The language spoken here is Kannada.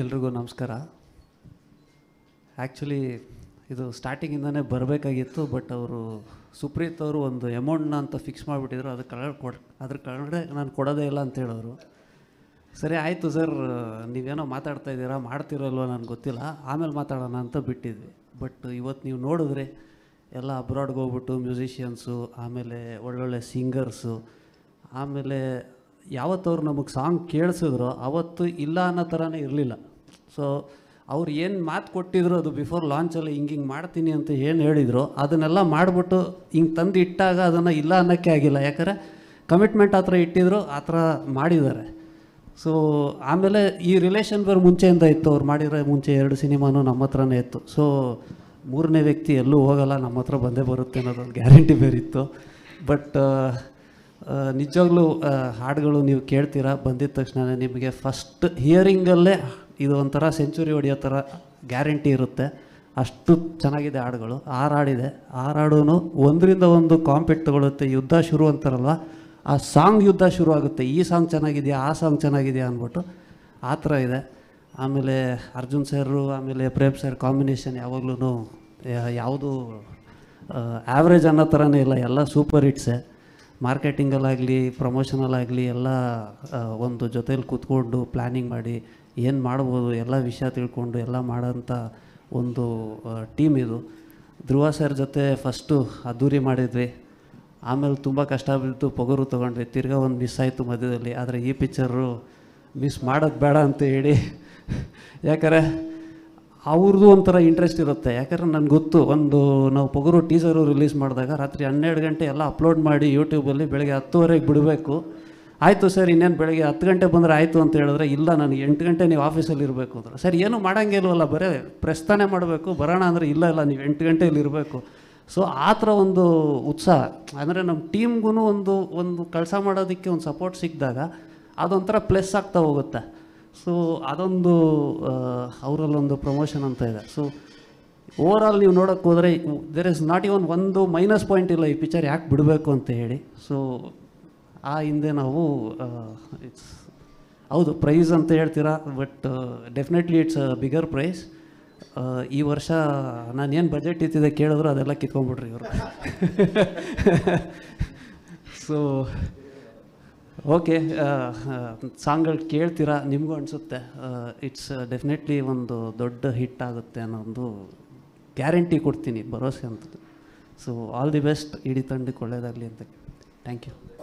ಎಲ್ರಿಗೂ ನಮಸ್ಕಾರ ಆ್ಯಕ್ಚುಲಿ ಇದು ಸ್ಟಾರ್ಟಿಂಗಿಂದನೇ ಬರಬೇಕಾಗಿತ್ತು ಬಟ್ ಅವರು ಸುಪ್ರೀತ್ ಅವರು ಒಂದು ಅಮೌಂಟ್ನ ಅಂತ ಫಿಕ್ಸ್ ಮಾಡಿಬಿಟ್ಟಿದ್ರು ಅದು ಕಳ ಕೊಡ್ ಅದ್ರ ಕಡೆ ನಾನು ಕೊಡೋದೇ ಇಲ್ಲ ಅಂತ ಹೇಳೋರು ಸರಿ ಆಯಿತು ಸರ್ ನೀವೇನೋ ಮಾತಾಡ್ತಾ ಇದ್ದೀರಾ ಮಾಡ್ತಿರಲ್ವ ನನಗೆ ಗೊತ್ತಿಲ್ಲ ಆಮೇಲೆ ಮಾತಾಡೋಣ ಅಂತ ಬಿಟ್ಟಿದ್ವಿ ಬಟ್ ಇವತ್ತು ನೀವು ನೋಡಿದ್ರೆ ಎಲ್ಲ ಅಬ್ರಾಡ್ಗೆ ಹೋಗ್ಬಿಟ್ಟು ಮ್ಯೂಸಿಷಿಯನ್ಸು ಆಮೇಲೆ ಒಳ್ಳೊಳ್ಳೆ ಸಿಂಗರ್ಸು ಆಮೇಲೆ ಯಾವತ್ತವ್ರು ನಮಗೆ ಸಾಂಗ್ ಕೇಳಿಸಿದ್ರು ಅವತ್ತು ಇಲ್ಲ ಅನ್ನೋ ಥರನೇ ಇರಲಿಲ್ಲ ಸೊ ಅವ್ರು ಏನು ಮಾತು ಕೊಟ್ಟಿದ್ರು ಅದು ಬಿಫೋರ್ ಲಾಂಚಲ್ಲಿ ಹಿಂಗೆ ಹಿಂಗೆ ಮಾಡ್ತೀನಿ ಅಂತ ಏನು ಹೇಳಿದ್ರು ಅದನ್ನೆಲ್ಲ ಮಾಡಿಬಿಟ್ಟು ಹಿಂಗೆ ತಂದು ಇಟ್ಟಾಗ ಅದನ್ನು ಇಲ್ಲ ಅನ್ನೋಕ್ಕೆ ಆಗಿಲ್ಲ ಯಾಕಂದರೆ ಕಮಿಟ್ಮೆಂಟ್ ಆ ಥರ ಇಟ್ಟಿದ್ರು ಆ ಥರ ಮಾಡಿದ್ದಾರೆ ಸೊ ಆಮೇಲೆ ಈ ರಿಲೇಷನ್ ಬೇರೆ ಮುಂಚೆಯಿಂದ ಇತ್ತು ಅವ್ರು ಮಾಡಿರೋ ಮುಂಚೆ ಎರಡು ಸಿನಿಮಾನು ನಮ್ಮ ಹತ್ರನೇ ಇತ್ತು ಸೊ ಮೂರನೇ ವ್ಯಕ್ತಿ ಎಲ್ಲೂ ಹೋಗಲ್ಲ ನಮ್ಮ ಹತ್ರ ಬಂದೇ ಬರುತ್ತೆ ಅನ್ನೋದೊಂದು ಗ್ಯಾರಂಟಿ ಬೇರಿತ್ತು ಬಟ್ ನಿಜವಾಗ್ಲೂ ಹಾಡುಗಳು ನೀವು ಕೇಳ್ತೀರಾ ಬಂದಿದ ತಕ್ಷಣ ನಿಮಗೆ ಫಸ್ಟ್ ಹಿಯರಿಂಗಲ್ಲೇ ಇದು ಒಂಥರ ಸೆಂಚುರಿ ಹೊಡೆಯೋ ಥರ ಗ್ಯಾರಂಟಿ ಇರುತ್ತೆ ಅಷ್ಟು ಚೆನ್ನಾಗಿದೆ ಹಾಡುಗಳು ಆರು ಹಾಡಿದೆ ಆರು ಹಾಡೂ ಒಂದರಿಂದ ಒಂದು ಕಾಂಪಿಟ್ ತಗೊಳ್ಳುತ್ತೆ ಯುದ್ಧ ಶುರು ಅಂತಾರಲ್ಲ ಆ ಸಾಂಗ್ ಯುದ್ಧ ಶುರು ಆಗುತ್ತೆ ಈ ಸಾಂಗ್ ಚೆನ್ನಾಗಿದೆಯಾ ಆ ಸಾಂಗ್ ಚೆನ್ನಾಗಿದೆಯಾ ಅಂದ್ಬಿಟ್ಟು ಆ ಥರ ಇದೆ ಆಮೇಲೆ ಅರ್ಜುನ್ ಸರ್ರು ಆಮೇಲೆ ಪ್ರೇಮ್ ಸರ್ ಕಾಂಬಿನೇಷನ್ ಯಾವಾಗ್ಲೂ ಯಾವುದು ಆ್ಯಾವ್ರೇಜ್ ಅನ್ನೋ ಥರನೇ ಇಲ್ಲ ಎಲ್ಲ ಸೂಪರ್ ಹಿಟ್ಸೆ ಮಾರ್ಕೆಟಿಂಗಲ್ಲಾಗಲಿ ಪ್ರಮೋಷನಲ್ಲಾಗಲಿ ಎಲ್ಲ ಒಂದು ಜೊತೇಲಿ ಕೂತ್ಕೊಂಡು ಪ್ಲ್ಯಾನಿಂಗ್ ಮಾಡಿ ಏನು ಮಾಡ್ಬೋದು ಎಲ್ಲ ವಿಷಯ ತಿಳ್ಕೊಂಡು ಎಲ್ಲ ಮಾಡೋಂಥ ಒಂದು ಟೀಮ್ ಇದು ಧ್ರುವ ಸರ್ ಜೊತೆ ಫಸ್ಟು ಅದ್ದೂರಿ ಮಾಡಿದ್ವಿ ಆಮೇಲೆ ತುಂಬ ಕಷ್ಟ ಬಿದ್ದು ಪೊಗರು ತೊಗೊಂಡ್ವಿ ತಿರ್ಗಾ ಒಂದು ಮಿಸ್ ಆಯಿತು ಮಧ್ಯದಲ್ಲಿ ಆದರೆ ಈ ಪಿಕ್ಚರು ಮಿಸ್ ಮಾಡೋದು ಬೇಡ ಅಂತ ಹೇಳಿ ಯಾಕಂದರೆ ಅವ್ರದ್ದು ಒಂಥರ ಇಂಟ್ರೆಸ್ಟ್ ಇರುತ್ತೆ ಯಾಕಂದ್ರೆ ನನಗೆ ಗೊತ್ತು ಒಂದು ನಾವು ಪೊಗರು ಟೀಸರು ರಿಲೀಸ್ ಮಾಡಿದಾಗ ರಾತ್ರಿ ಹನ್ನೆರಡು ಗಂಟೆ ಎಲ್ಲ ಅಪ್ಲೋಡ್ ಮಾಡಿ ಯೂಟ್ಯೂಬಲ್ಲಿ ಬೆಳಗ್ಗೆ ಹತ್ತುವರೆಗೆ ಬಿಡಬೇಕು ಆಯಿತು ಸರ್ ಇನ್ನೇನು ಬೆಳಗ್ಗೆ ಹತ್ತು ಗಂಟೆ ಬಂದರೆ ಆಯಿತು ಅಂತ ಹೇಳಿದ್ರೆ ಇಲ್ಲ ನನಗೆ ಎಂಟು ಗಂಟೆ ನೀವು ಆಫೀಸಲ್ಲಿ ಇರಬೇಕು ಅಂದ್ರೆ ಸರ್ ಏನು ಮಾಡೋಂಗೇ ಇಲ್ವಲ್ಲ ಬರೇ ಪ್ರೆಸ್ತಾನೆ ಮಾಡಬೇಕು ಬರೋಣ ಅಂದರೆ ಇಲ್ಲ ಇಲ್ಲ ನೀವು ಎಂಟು ಗಂಟೆಯಲ್ಲಿ ಇರಬೇಕು ಸೊ ಆ ಥರ ಒಂದು ಉತ್ಸಾಹ ಅಂದರೆ ನಮ್ಮ ಟೀಮ್ಗೂ ಒಂದು ಒಂದು ಕೆಲಸ ಮಾಡೋದಕ್ಕೆ ಒಂದು ಸಪೋರ್ಟ್ ಸಿಕ್ಕಿದಾಗ ಅದೊಂಥರ ಪ್ಲಸ್ ಆಗ್ತಾ ಹೋಗುತ್ತೆ ಸೊ ಅದೊಂದು ಅವರಲ್ಲೊಂದು ಪ್ರಮೋಷನ್ ಅಂತ ಇದೆ ಸೊ ಓವರ್ ಆಲ್ ನೀವು ನೋಡೋಕ್ಕೆ ಹೋದರೆ ದೇರ್ ಇಸ್ ನಾಟ್ ಇವನ್ ಒಂದು ಮೈನಸ್ ಪಾಯಿಂಟ್ ಇಲ್ಲ ಈ ಪಿಕ್ಚರ್ ಯಾಕೆ ಬಿಡಬೇಕು ಅಂತ ಹೇಳಿ ಸೊ ಆ ಹಿಂದೆ ನಾವು ಇಟ್ಸ್ ಹೌದು ಪ್ರೈಸ್ ಅಂತ ಹೇಳ್ತೀರಾ but definitely it's a bigger price ಈ ವರ್ಷ ನಾನು ಏನು ಬಜೆಟ್ ಇತ್ತಿದೆ ಕೇಳಿದ್ರು ಅದೆಲ್ಲ ಕಿತ್ಕೊಂಡ್ಬಿಟ್ರಿ ಇವರು ಸೊ ಓಕೆ uh, uh, ಸಾಂಗ್ಗಳು ಕೇಳ್ತೀರಾ ನಿಮಗೂ ಅನಿಸುತ್ತೆ ಇಟ್ಸ್ uh, ಡೆಫಿನೆಟ್ಲಿ ಒಂದು ದೊಡ್ಡ ಹಿಟ್ ಆಗುತ್ತೆ ಅನ್ನೋ ಒಂದು ಗ್ಯಾರಂಟಿ ಕೊಡ್ತೀನಿ ಭರವಸೆ ಅಂತದ್ದು ಸೊ ಆಲ್ ದಿ ಬೆಸ್ಟ್ ಇಡೀ ತಂಡಕ್ಕೆ ಒಳ್ಳೆಯದಾಗಲಿ ಅಂತ ಥ್ಯಾಂಕ್ ಯು